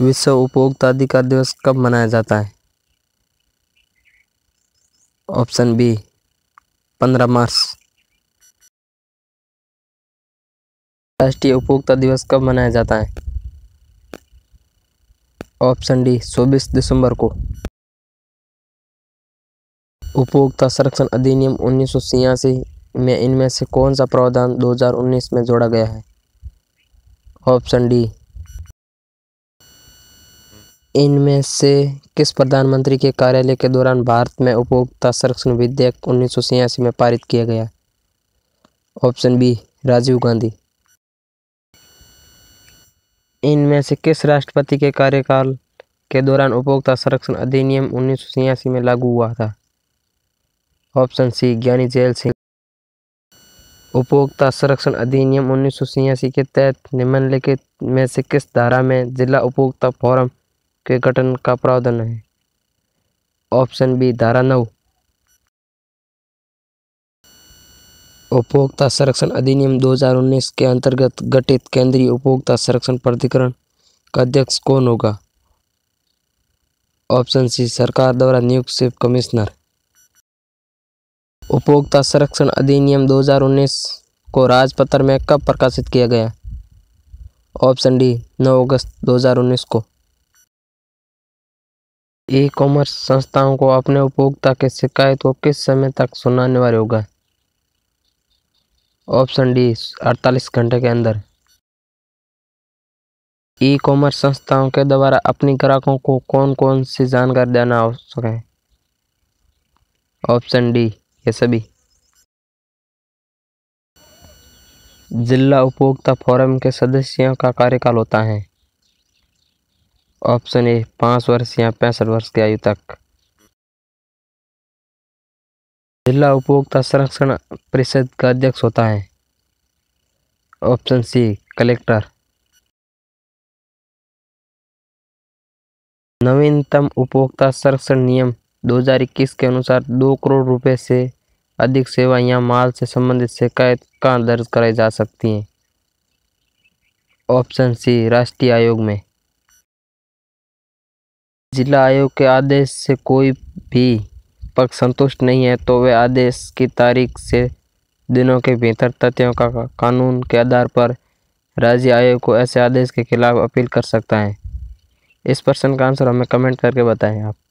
विश्व उपभोक्ता अधिकार दिवस कब मनाया जाता है ऑप्शन बी पंद्रह मार्च राष्ट्रीय उपभोक्ता दिवस कब मनाया जाता है ऑप्शन डी चौबीस दिसंबर को उपभोक्ता संरक्षण अधिनियम उन्नीस में इनमें से कौन सा प्रावधान 2019 में जोड़ा गया है ऑप्शन डी इनमें से किस प्रधानमंत्री के कार्यालय के दौरान भारत में उपभोक्ता संरक्षण विधेयक उन्नीस में पारित किया गया ऑप्शन बी राजीव गांधी इनमें से किस राष्ट्रपति के कार्यकाल के दौरान उपभोक्ता संरक्षण अधिनियम उन्नीस में लागू हुआ था ऑप्शन सी ज्ञानी जेल सिंह उपभोक्ता संरक्षण अधिनियम उन्नीस के तहत निम्नलिखित में से किस धारा में जिला उपभोक्ता फोरम के गठन का प्रावधान है ऑप्शन बी धारा नौ उपभोक्ता संरक्षण अधिनियम 2019 के अंतर्गत गठित केंद्रीय उपभोक्ता संरक्षण प्राधिकरण का अध्यक्ष कौन होगा ऑप्शन सी सरकार द्वारा नियुक्त सिर्फ कमिश्नर उपभोक्ता संरक्षण अधिनियम 2019 को राजपत्र में कब प्रकाशित किया गया ऑप्शन डी 9 अगस्त 2019 को ई कॉमर्स संस्थाओं को अपने उपभोक्ता की शिकायत को किस समय तक सुनाने अनिवार्य होगा ऑप्शन डी अड़तालीस घंटे के अंदर ई कॉमर्स संस्थाओं के द्वारा अपने ग्राहकों को कौन कौन सी जानकारी देना आवश्यक है ऑप्शन डी ये सभी जिला उपभोक्ता फोरम के सदस्यों का कार्यकाल होता है ऑप्शन ए पाँच वर्ष या पैंसठ वर्ष की आयु तक जिला उपभोक्ता संरक्षण परिषद का अध्यक्ष होता है ऑप्शन सी कलेक्टर नवीनतम उपभोक्ता संरक्षण नियम 2021 के अनुसार दो करोड़ रुपए से अधिक सेवा या माल से संबंधित शिकायत कहाँ दर्ज कराई जा सकती हैं ऑप्शन सी राष्ट्रीय आयोग में जिला आयोग के आदेश से कोई भी पक्ष संतुष्ट नहीं है तो वे आदेश की तारीख से दिनों के भीतर तथ्यों का कानून के आधार पर राज्य आयोग को ऐसे आदेश के खिलाफ अपील कर सकता है इस प्रश्न का आंसर हमें कमेंट करके बताएं आप